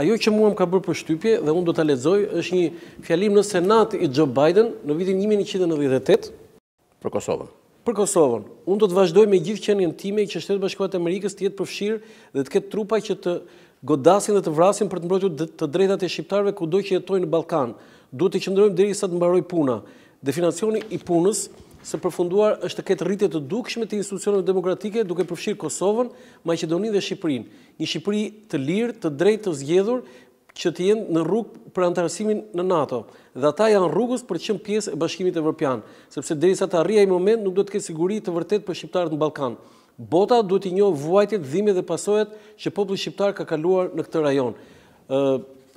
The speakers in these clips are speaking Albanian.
ajo që mua më ka bërë përshtypje dhe unë do të aletzoj, është një fjalim në senat i Joe Biden në vitin 1998. Për Kosovën. Për Kosovën. Unë do të vazhdoj me gjithë qenjen time që shtetë bashkuat e Amerikës të jetë përfshirë dhe të ketë trupa që të godasin dhe të vrasin për të mbrojtu të drejtat e shqiptarve ku do që jetojnë në Balkan. Duhet të qëndrojmë dheri sa të mbaroj puna. Definacioni i punës së përfunduar është të ketë rritje të dukshme të institucionet demokratike duke përfshirë Kosovën, Maqedoninë dhe Shqipërinë, një Shqipëri të lirë, të drejtë, të zgjedhur që të jenë në rrugë për antarësimin në NATO dhe ata janë rrugës për të qenë pjesë e Bashkimit Evropian, sepse derisa të rria i moment nuk do të ketë siguri të vërtet për shqiptarët në Ballkan. Bota duhet të njohë vuajtjet, dhime dhe pasojat që populli shqiptar ka kaluar në këtë rajon. Ë,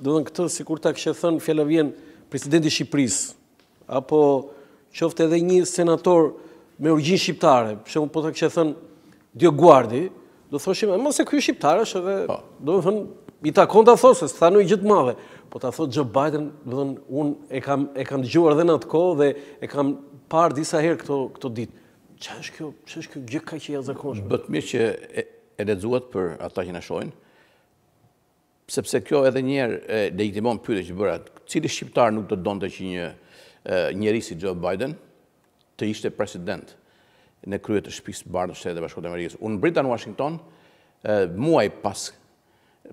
do të thonë këtë sikur ta kishë thënë presidenti i Shqipërisë apo qofte edhe një senator me urgjin shqiptare, shumë po të kështë e thënë Dio Guardi, do thoshim, e mos e kjo shqiptare, shëve, po. do më thënë, i takon të thosë, së thanu i gjithë madhe, po të thotë Joe Biden, dhe thënë, unë e kam, e kam gjuar dhe në të kohë dhe e kam parë disa herë këto, këto ditë. Që është kjo, që është kjo gjithë ka që jazakonshme? Bëtë mirë që e, e redzuat për ata që në shojnë, sepse kjo edhe njerë legitimon pyre që bërat, cili shqiptar nuk do të donë që një, njëri si Joe Biden të ishte president në kryet të shpisë barë shtetë dhe bashkotë Amerikës. Unë Britan Washington, muaj pas,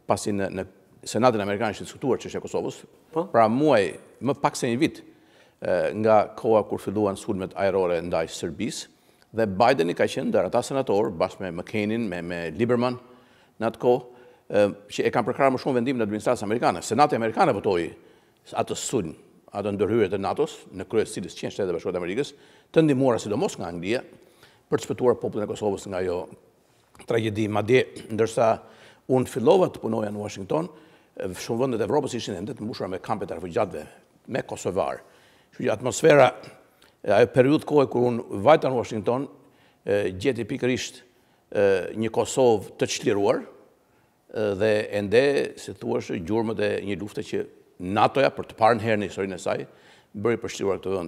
pasi në, në Senatin Amerikanë ishte diskutuar që është e Kosovës, po? pra muaj më pak se një vit nga koha kur filluan sulmet aerore ndaj Serbisë, dhe Biden i ka qenë dërë ata senatorë, bashkë me McCainin, me, Lieberman, në atë kohë, që e kanë përkrarë më shumë vendim në administratës Amerikanë. Senatë Amerikanë votoi atë sulmë, atë ndërhyrët e NATO-s, në kryet cilës qenë shtetë dhe bashkot e Amerikës, të ndimora sidomos nga Anglia, për të shpëtuar popullin e Kosovës nga jo tragedi. Ma ndërsa unë fillova të punoja në Washington, shumë vëndet e Evropës ishin e ndetë mbushra me kampet e refugjatve, me Kosovar. Shë që atmosfera, ajo periut kohë kur unë vajta në Washington, gjeti pikërisht një Kosovë të qëtiruar, dhe ende, se të thua shë, gjurëmët e një lufte që NATO-ja për të parën herë në historinë e saj, bëri përshqyruar këtë vënd.